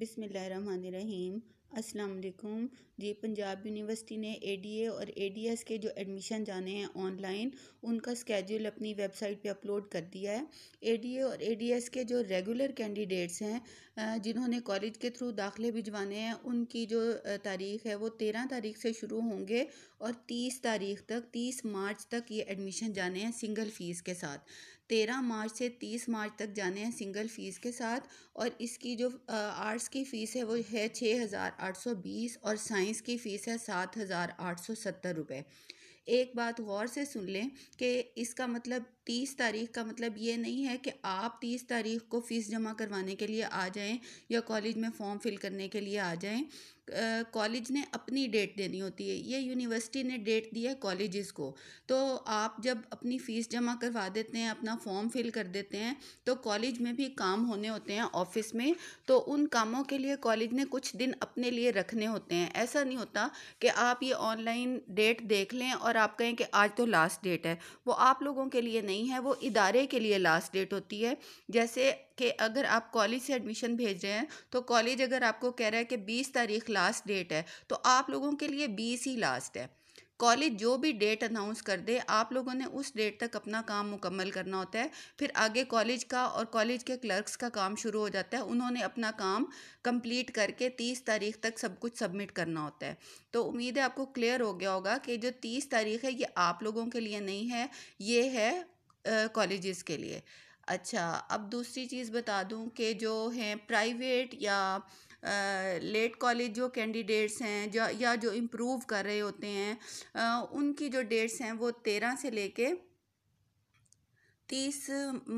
बिसमीम अस्सलाम वालेकुम जी पंजाब यूनिवर्सिटी ने एडीए और एडीएस के जो एडमिशन जाने हैं ऑनलाइन उनका स्केड्यूल अपनी वेबसाइट पे अपलोड कर दिया है एडीए और एडीएस के जो रेगुलर कैंडिडेट्स हैं जिन्होंने कॉलेज के थ्रू दाखिले भिजवाने हैं उनकी जो तारीख है वो तेरह तारीख से शुरू होंगे और तीस तारीख तक तीस मार्च तक ये एडमिशन जाने हैं सिंगल फ़ीस के साथ तेरह मार्च से तीस मार्च तक जाने हैं सिंगल फ़ीस के साथ और इसकी जो आर्ट्स की फ़ीस है वो है छः हज़ार हज़ार आठ सौ बीस और साइंस की फ़ीस है सात हज़ार आठ सौ सत्तर रुपये एक बात गौर से सुन लें कि इसका मतलब तीस तारीख का मतलब ये नहीं है कि आप तीस तारीख को फ़ीस जमा करवाने के लिए आ जाएं या कॉलेज में फॉर्म फिल करने के लिए आ जाएं कॉलेज ने अपनी डेट देनी होती है ये यूनिवर्सिटी ने डेट दी है कॉलेजेस को तो आप जब अपनी फ़ीस जमा करवा देते हैं अपना फॉर्म फिल कर देते हैं तो कॉलेज में भी काम होने होते हैं ऑफिस में तो उन कामों के लिए कॉलेज ने कुछ दिन अपने लिए रखने होते हैं ऐसा नहीं होता कि आप ये ऑनलाइन डेट देख लें और अगर आप कहें कि आज तो लास्ट डेट है वो आप लोगों के लिए नहीं है वो इदारे के लिए लास्ट डेट होती है जैसे कि अगर आप कॉलेज से एडमिशन भेज रहे हैं तो कॉलेज अगर आपको कह रहा है कि बीस तारीख लास्ट डेट है तो आप लोगों के लिए बीस ही लास्ट है कॉलेज जो भी डेट अनाउंस कर दे आप लोगों ने उस डेट तक अपना काम मुकम्मल करना होता है फिर आगे कॉलेज का और कॉलेज के क्लर्क्स का काम शुरू हो जाता है उन्होंने अपना काम कंप्लीट करके तीस तारीख तक सब कुछ सबमिट करना होता है तो उम्मीद है आपको क्लियर हो गया होगा कि जो तीस तारीख है ये आप लोगों के लिए नहीं है ये है कॉलेज के लिए अच्छा अब दूसरी चीज़ बता दूँ कि जो हैं प्राइवेट या लेट कॉलेज जो कैंडिडेट्स हैं जो या जो इम्प्रूव कर रहे होते हैं उनकी जो डेट्स हैं वो तेरह से लेके तीस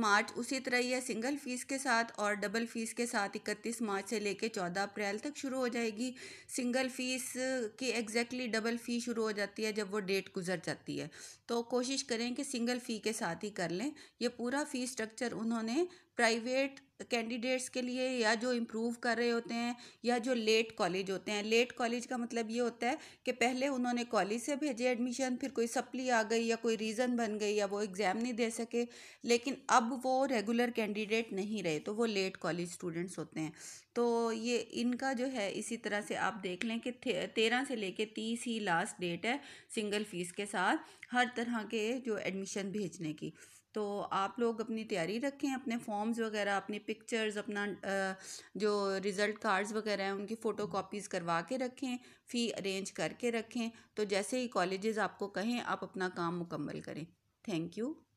मार्च उसी तरह यह सिंगल फ़ीस के साथ और डबल फ़ीस के साथ इकतीस मार्च से लेकर चौदह अप्रैल तक शुरू हो जाएगी सिंगल फ़ीस की एग्जैक्टली डबल फ़ी शुरू हो जाती है जब वो डेट गुजर जाती है तो कोशिश करें कि सिंगल फ़ी के साथ ही कर लें यह पूरा फ़ी स्ट्रक्चर उन्होंने प्राइवेट कैंडिडेट्स के लिए या जो इम्प्रूव कर रहे होते हैं या जो लेट कॉलेज होते हैं लेट कॉलेज का मतलब ये होता है कि पहले उन्होंने कॉलेज से भेजे एडमिशन फिर कोई सप्ली आ गई या कोई रीज़न बन गई या वो एग्ज़ाम नहीं दे सके लेकिन अब वो रेगुलर कैंडिडेट नहीं रहे तो वो लेट कॉलेज स्टूडेंट्स होते हैं तो ये इनका जो है इसी तरह से आप देख लें कि तेरह से लेके तीस ही लास्ट डेट है सिंगल फ़ीस के साथ हर तरह के जो एडमिशन भेजने की तो आप लोग अपनी तैयारी रखें अपने फॉर्म्स वगैरह अपने पिक्चर्स अपना जो रिज़ल्ट कार्ड्स वगैरह हैं उनकी फ़ोटो कापीज़ करवा के रखें फ़ी अरेंज करके रखें तो जैसे ही कॉलेजेस आपको कहें आप अपना काम मुकम्मल करें थैंक यू